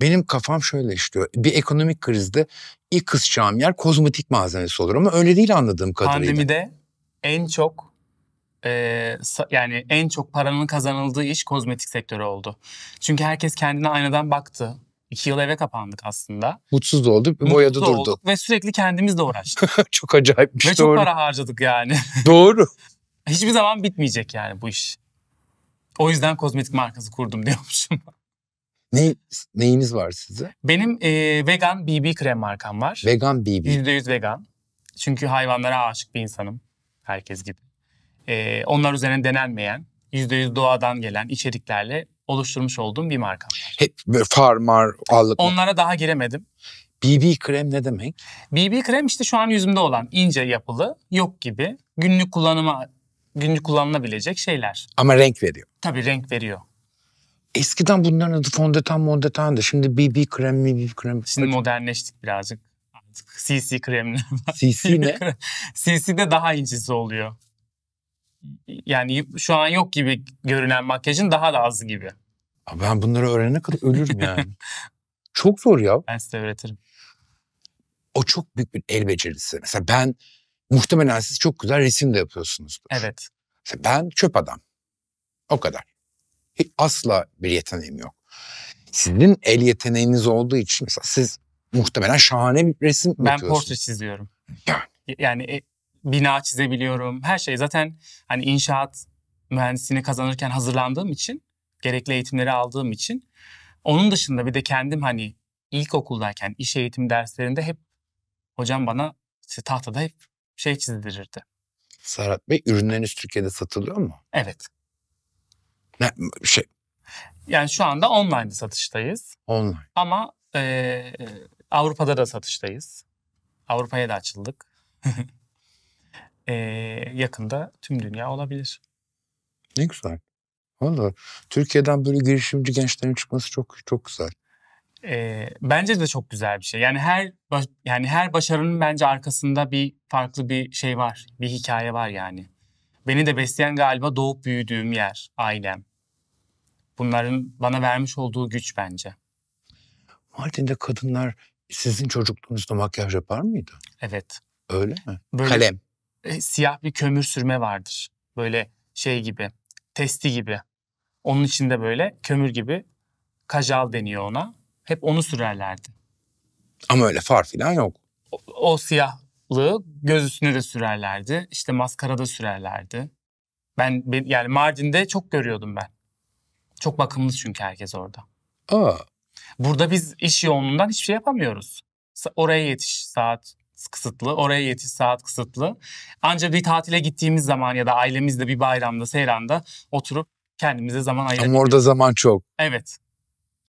Benim kafam şöyle işliyor. Bir ekonomik krizde ilk kısacağım yer kozmetik malzemesi olur ama öyle değil anladığım kadarıyla. Pandemide en çok e, yani en çok paranın kazanıldığı iş kozmetik sektörü oldu. Çünkü herkes kendine aynadan baktı. İki yıl eve kapandık aslında. Mutsuz da olduk, Mutlu boyadı Olduk ve sürekli kendimizle uğraştık. çok acayipmiş ve doğru. Ve çok para harcadık yani. doğru. Hiçbir zaman bitmeyecek yani bu iş. O yüzden kozmetik markası kurdum diyormuşum. Ne, neyiniz var size? Benim e, vegan BB krem markam var. Vegan BB. %100 vegan. Çünkü hayvanlara aşık bir insanım. Herkes gibi. E, onlar üzerine denenmeyen, %100 doğadan gelen içeriklerle oluşturmuş olduğum bir markam var. Hep farmar, allık. Onlara daha giremedim. BB krem ne demek? BB krem işte şu an yüzümde olan ince yapılı, yok gibi günlük kullanıma günlük kullanılabilecek şeyler. Ama renk veriyor. Tabii renk veriyor. Eskiden bunların adı fondöten mondetandı. Şimdi BB krem, BB krem. Şimdi Hadi. modernleştik birazcık. CC kremler CC ne? CC de daha incisi oluyor. Yani şu an yok gibi görünen makyajın daha da azı gibi. Ben bunları öğrenene kadar ölürüm yani. çok zor ya. Ben size öğretirim. O çok büyük bir el becerisi. Mesela ben muhtemelen siz çok güzel resim de yapıyorsunuzdur. Evet. Mesela ben çöp adam. O kadar asla bir yeteneğim yok. Sizin el yeteneğiniz olduğu için mesela siz muhtemelen şahane bir resim ben Ben portre çiziyorum. Yani. yani e, bina çizebiliyorum. Her şey zaten hani inşaat mühendisliğini kazanırken hazırlandığım için, gerekli eğitimleri aldığım için. Onun dışında bir de kendim hani ilkokuldayken iş eğitim derslerinde hep hocam bana işte tahtada hep şey çizdirirdi. Serhat Bey ürünleriniz Türkiye'de satılıyor mu? Evet. Ne, şey. Yani şu anda online satıştayız. Online. Ama e, Avrupa'da da satıştayız. Avrupa'ya da açıldık. e, yakında tüm dünya olabilir. Ne güzel. Valla Türkiye'den böyle girişimci gençlerin çıkması çok çok güzel. E, bence de çok güzel bir şey. Yani her yani her başarının bence arkasında bir farklı bir şey var, bir hikaye var yani. Beni de besleyen galiba doğup büyüdüğüm yer, ailem bunların bana vermiş olduğu güç bence. Mardin'de kadınlar sizin çocukluğunuzda makyaj yapar mıydı? Evet. Öyle mi? Böyle Kalem. E, siyah bir kömür sürme vardır. Böyle şey gibi, testi gibi. Onun içinde böyle kömür gibi kajal deniyor ona. Hep onu sürerlerdi. Ama öyle far falan yok. O, o siyahlığı göz üstüne de sürerlerdi. İşte maskara da sürerlerdi. Ben, ben yani Mardin'de çok görüyordum ben. Çok bakımlı çünkü herkes orada. Aa. Burada biz iş yoğunluğundan hiçbir şey yapamıyoruz. Oraya yetiş saat kısıtlı, oraya yetiş saat kısıtlı. Ancak bir tatile gittiğimiz zaman ya da ailemizle bir bayramda, seyranda oturup kendimize zaman ayırabiliyoruz. Ama orada zaman çok. Evet.